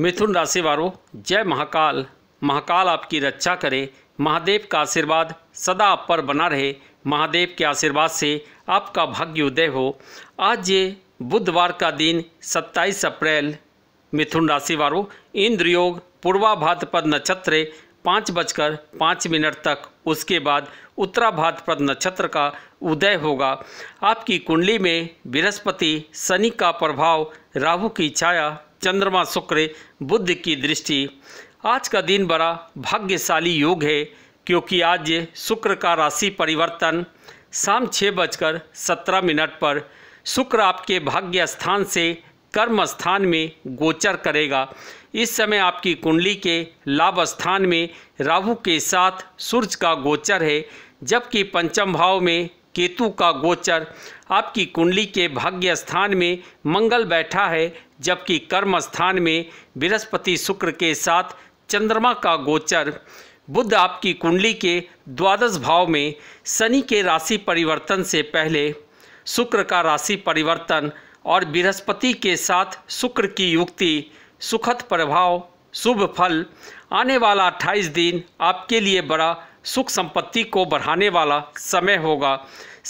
मिथुन राशि वालों जय महाकाल महाकाल आपकी रक्षा करे महादेव का आशीर्वाद सदा आप पर बना रहे महादेव के आशीर्वाद से आपका भाग्य उदय हो आज ये बुधवार का दिन 27 अप्रैल मिथुन राशि वालों इंद्र योग पूर्वाभाद्रपद नक्षत्र पाँच बजकर पाँच मिनट तक उसके बाद उत्तरा भाद्रपद नक्षत्र का उदय होगा आपकी कुंडली में बृहस्पति शनि का प्रभाव राहु की छाया चंद्रमा शुक्र बुद्ध की दृष्टि आज का दिन बड़ा भाग्यशाली योग है क्योंकि आज शुक्र का राशि परिवर्तन शाम छः बजकर सत्रह मिनट पर शुक्र आपके भाग्य स्थान से कर्म स्थान में गोचर करेगा इस समय आपकी कुंडली के लाभ स्थान में राहु के साथ सूर्य का गोचर है जबकि पंचम भाव में केतु का गोचर आपकी कुंडली के भाग्य स्थान में मंगल बैठा है जबकि कर्म स्थान में बृहस्पति शुक्र के साथ चंद्रमा का गोचर बुद्ध आपकी कुंडली के द्वादश भाव में शनि के राशि परिवर्तन से पहले शुक्र का राशि परिवर्तन और बृहस्पति के साथ शुक्र की युक्ति सुखद प्रभाव शुभ फल आने वाला 28 दिन आपके लिए बड़ा सुख संपत्ति को बढ़ाने वाला समय होगा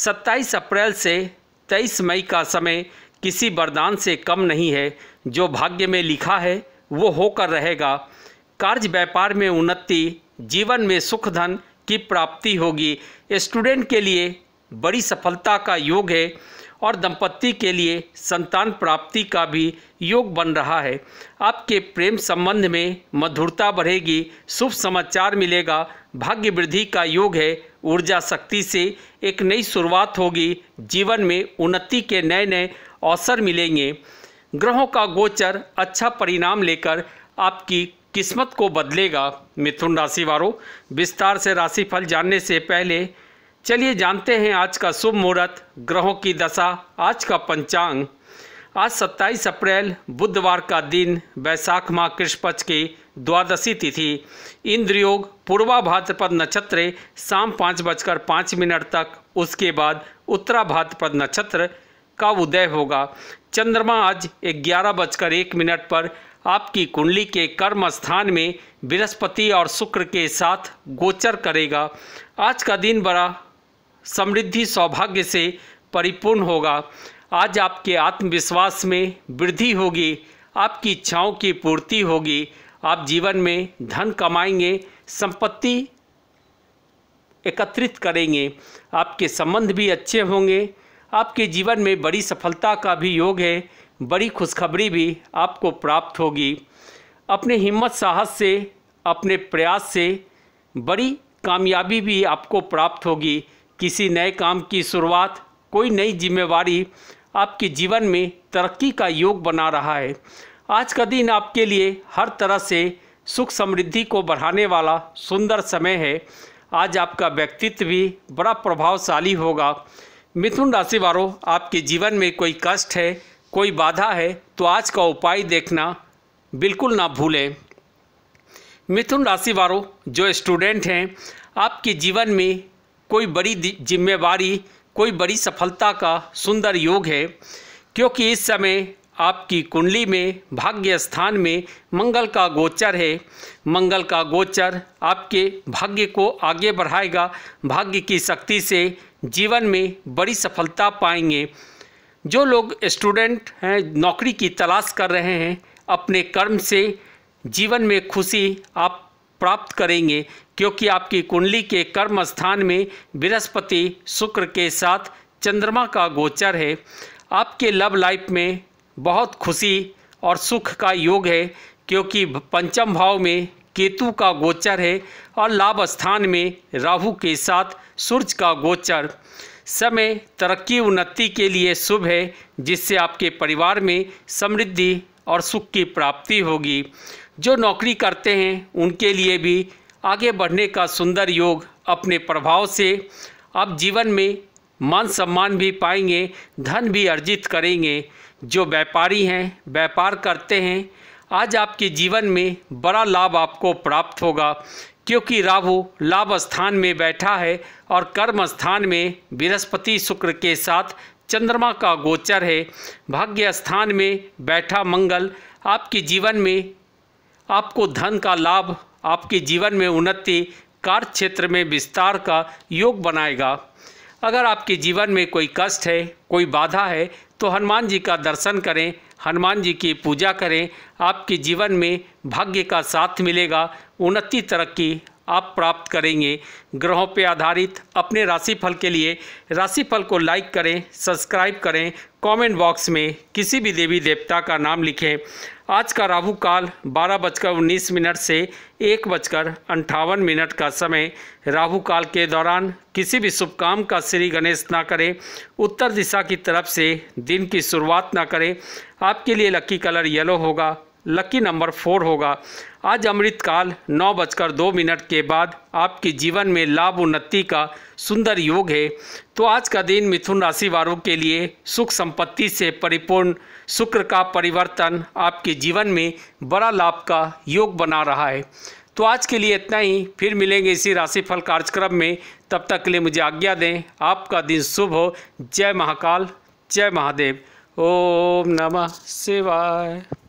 27 अप्रैल से 23 मई का समय किसी वरदान से कम नहीं है जो भाग्य में लिखा है वो होकर रहेगा कार्य व्यापार में उन्नति जीवन में सुख धन की प्राप्ति होगी स्टूडेंट के लिए बड़ी सफलता का योग है और दंपत्ति के लिए संतान प्राप्ति का भी योग बन रहा है आपके प्रेम संबंध में मधुरता बढ़ेगी शुभ समाचार मिलेगा भाग्य वृद्धि का योग है ऊर्जा शक्ति से एक नई शुरुआत होगी जीवन में उन्नति के नए नए अवसर मिलेंगे ग्रहों का गोचर अच्छा परिणाम लेकर आपकी किस्मत को बदलेगा मिथुन राशि वालों विस्तार से राशिफल जानने से पहले चलिए जानते हैं आज का शुभ मुहूर्त ग्रहों की दशा आज का पंचांग आज 27 अप्रैल बुधवार का दिन वैशाख माह कृष्ण पक्ष की द्वादशी तिथि इंद्रयोग पूर्वा भाद्रपद नक्षत्र शाम पाँच बजकर पाँच मिनट तक उसके बाद उत्तरा भाद्रपद नक्षत्र का उदय होगा चंद्रमा आज ग्यारह बजकर एक मिनट पर आपकी कुंडली के कर्म स्थान में बृहस्पति और शुक्र के साथ गोचर करेगा आज का दिन बड़ा समृद्धि सौभाग्य से परिपूर्ण होगा आज आपके आत्मविश्वास में वृद्धि होगी आपकी इच्छाओं की पूर्ति होगी आप जीवन में धन कमाएंगे संपत्ति एकत्रित करेंगे आपके संबंध भी अच्छे होंगे आपके जीवन में बड़ी सफलता का भी योग है बड़ी खुशखबरी भी आपको प्राप्त होगी अपने हिम्मत साहस से अपने प्रयास से बड़ी कामयाबी भी आपको प्राप्त होगी किसी नए काम की शुरुआत कोई नई जिम्मेवारी आपके जीवन में तरक्की का योग बना रहा है आज का दिन आपके लिए हर तरह से सुख समृद्धि को बढ़ाने वाला सुंदर समय है आज आपका व्यक्तित्व भी बड़ा प्रभावशाली होगा मिथुन राशि वालों आपके जीवन में कोई कष्ट है कोई बाधा है तो आज का उपाय देखना बिल्कुल ना भूलें मिथुन राशि वालों जो स्टूडेंट हैं आपके जीवन में कोई बड़ी जिम्मेवारी कोई बड़ी सफलता का सुंदर योग है क्योंकि इस समय आपकी कुंडली में भाग्य स्थान में मंगल का गोचर है मंगल का गोचर आपके भाग्य को आगे बढ़ाएगा भाग्य की शक्ति से जीवन में बड़ी सफलता पाएंगे जो लोग स्टूडेंट हैं नौकरी की तलाश कर रहे हैं अपने कर्म से जीवन में खुशी आप प्राप्त करेंगे क्योंकि आपकी कुंडली के कर्म स्थान में बृहस्पति शुक्र के साथ चंद्रमा का गोचर है आपके लव लाइफ में बहुत खुशी और सुख का योग है क्योंकि पंचम भाव में केतु का गोचर है और लाभ स्थान में राहु के साथ सूर्य का गोचर समय तरक्की उन्नति के लिए शुभ है जिससे आपके परिवार में समृद्धि और सुख की प्राप्ति होगी जो नौकरी करते हैं उनके लिए भी आगे बढ़ने का सुंदर योग अपने प्रभाव से आप जीवन में मान सम्मान भी पाएंगे धन भी अर्जित करेंगे जो व्यापारी हैं व्यापार करते हैं आज आपके जीवन में बड़ा लाभ आपको प्राप्त होगा क्योंकि राहु लाभ स्थान में बैठा है और कर्म स्थान में बृहस्पति शुक्र के साथ चंद्रमा का गोचर है भाग्य स्थान में बैठा मंगल आपके जीवन में आपको धन का लाभ आपके जीवन में उन्नति कार्य क्षेत्र में विस्तार का योग बनाएगा अगर आपके जीवन में कोई कष्ट है कोई बाधा है तो हनुमान जी का दर्शन करें हनुमान जी की पूजा करें आपके जीवन में भाग्य का साथ मिलेगा उन्नति तरक्की आप प्राप्त करेंगे ग्रहों पर आधारित अपने राशिफल के लिए राशिफल को लाइक करें सब्सक्राइब करें कमेंट बॉक्स में किसी भी देवी देवता का नाम लिखें आज का राहु काल बारह बजकर उन्नीस मिनट से एक बजकर अंठावन मिनट का समय राहु काल के दौरान किसी भी शुभ काम का श्री गणेश ना करें उत्तर दिशा की तरफ से दिन की शुरुआत ना करें आपके लिए लकी कलर येलो होगा लकी नंबर फोर होगा आज अमृतकाल नौ बजकर दो मिनट के बाद आपके जीवन में लाभ उन्नति का सुंदर योग है तो आज का दिन मिथुन राशि वालों के लिए सुख संपत्ति से परिपूर्ण शुक्र का परिवर्तन आपके जीवन में बड़ा लाभ का योग बना रहा है तो आज के लिए इतना ही फिर मिलेंगे इसी राशिफल कार्यक्रम में तब तक के लिए मुझे आज्ञा दें आपका दिन शुभ हो जय महाकाल जय महादेव ओम नमः शिवाय